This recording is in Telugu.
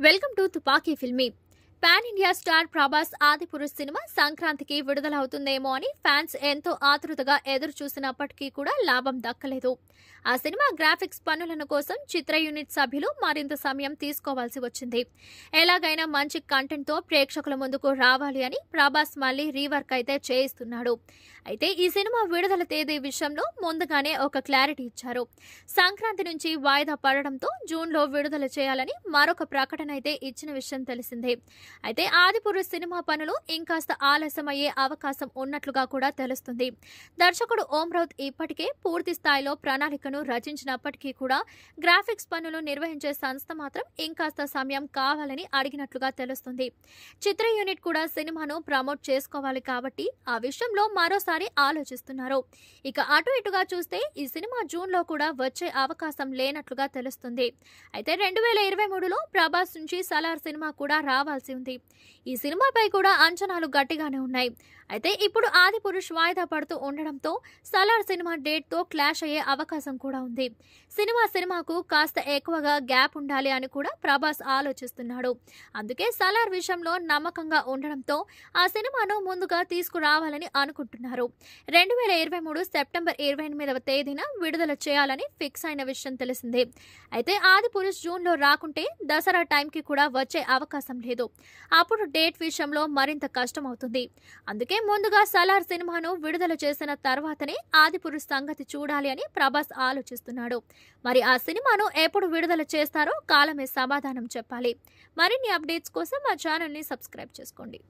Welcome to Tupaki Filmi. Pan India star Prabhas Adipurush cinema సంక్రాంతికి విడుదల అవుతుందేమో అని ఫ్యాన్స్ ఎంతో ఆతృతగా ఎదురు చూసినప్పటికీ కూడా లాభం దక్కలేదు ఆ సినిమా గ్రాఫిక్స్ పనులను కోసం చిత్ర యూనిట్ సభ్యులు మరింత సమయం తీసుకోవాల్సి వచ్చింది ఎలాగైనా మంచి కంటెంట్తో ప్రేక్షకుల ముందుకు రావాలి అని ప్రభాస్ మళ్ళీ రీవర్క్ అయితే చేయిస్తున్నాడు అయితే ఈ సినిమా విడుదల తేదీ విషయంలో ముందుగానే ఒక క్లారిటీ ఇచ్చారు సంక్రాంతి నుంచి వాయిదా పడడంతో జూన్లో విడుదల చేయాలని మరొక ప్రకటన అయితే ఇచ్చిన విషయం తెలిసిందే అయితే ఆదిపురుష్ సినిమా పనులు ఇంకాస్త ఆలస్యమయ్యే అవకాశం ఉన్నట్లుగా కూడా తెలుస్తుంది దర్శకుడు ఓం రౌత్ ఇప్పటికే పూర్తి స్థాయిలో ప్రణాళికను రచించినప్పటికీ కూడా గ్రాఫిక్స్ పనులు నిర్వహించే సంస్థ మాత్రం ఇంకాస్త సమయం కావాలని అడిగినట్లుగా తెలుస్తుంది చిత్ర యూనిట్ కూడా సినిమాను ప్రమోట్ చేసుకోవాలి కాబట్టి ఆ విషయంలో మరోసారి ఆలోచిస్తున్నారు ఇక అటు ఇటుగా చూస్తే ఈ సినిమా జూన్ లో కూడా వచ్చే అవకాశం లేనట్లుగా తెలుస్తుంది అయితే రెండు వేల ఇరవై మూడులో ప్రభాస్ నుంచి సలార్ సినిమా కూడా రావాల్సి ఉంది ఈ సినిమాపై కూడా అంచనాలు గట్టిగానే ఉన్నాయి అయితే ఇప్పుడు ఆది పురుష్ వాయిదా పడుతూ ఉండడంతో సలార్ సినిమా డేట్తో క్లాష్ అయ్యే అవకాశం కూడా ఉంది సినిమా సినిమాకు కాస్త ఎక్కువగా గ్యాప్ ఉండాలి అని కూడా ప్రభాస్ ఆలోచిస్తున్నాడు అందుకే సలార్ విషయంలో నమ్మకంగా ఉండడంతో ఆ సినిమాను ముందుగా తీసుకురావాలని అనుకుంటున్నారు రెండు వేల ఇరవై మూడు సెప్టెంబర్ ఇరవై ఎనిమిదవ తేదీన విడుదల చేయాలని ఫిక్స్ అయిన విషయం తెలిసిందే అయితే ఆది పురుష్ జూన్లో రాకుంటే దసరా టైంకి కూడా వచ్చే అవకాశం లేదు అప్పుడు డేట్ విషయంలో మరింత కష్టం అవుతుంది అందుకే ముందుగా సలార్ సినిమాను విడుదల చేసిన తర్వాతనే ఆదిపురుష్ సంగతి చూడాలి అని ప్రభాస్ ఆలోచిస్తున్నాడు మరి ఆ సినిమాను ఎప్పుడు విడుదల చేస్తారో కాలమే సమాధానం చెప్పాలి మరిన్ని అప్డేట్స్ కోసం మా ఛానల్ని సబ్స్క్రైబ్ చేసుకోండి